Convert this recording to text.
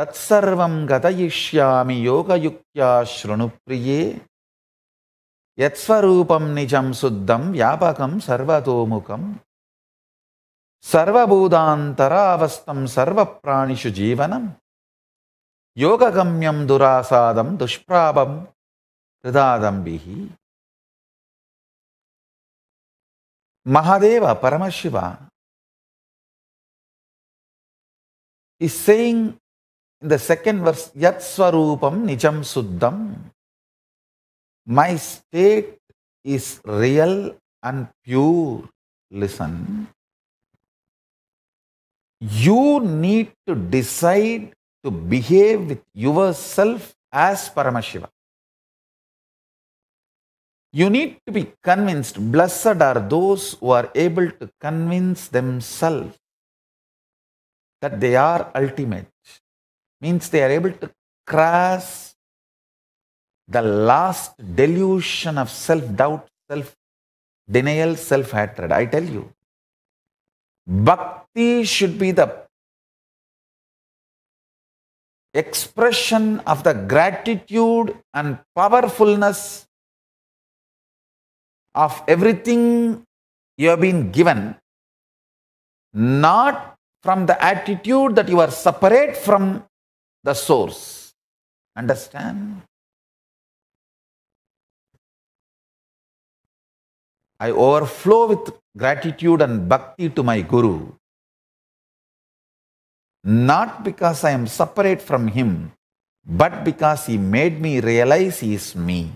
तत्सर्वं गतयिष्यामि योगयुक्त्या शृणुप्रिये यत्स्वरूपं निजं शुद्धं व्यापकं सर्वतोमुखं सर्वभूतान्तरावस्थं सर्वप्राणिषु जीवनं योगगम्यं दुरासादं दुष्प्रापं कृदादम्भिः Mahadev परमशिवा is saying In the second verse, Yat Swarupam Nijam Suddham. My state is real and pure. Listen. You need to decide to behave with yourself as Paramashiva. You need to be convinced. Blessed are those who are able to convince themselves that they are ultimate means they are able to cross the last delusion of self doubt, self denial, self hatred. I tell you, bhakti should be the expression of the gratitude and powerfulness of everything you have been given, not from the attitude that you are separate from the source. Understand? I overflow with gratitude and bhakti to my Guru, not because I am separate from him, but because he made me realize he is me.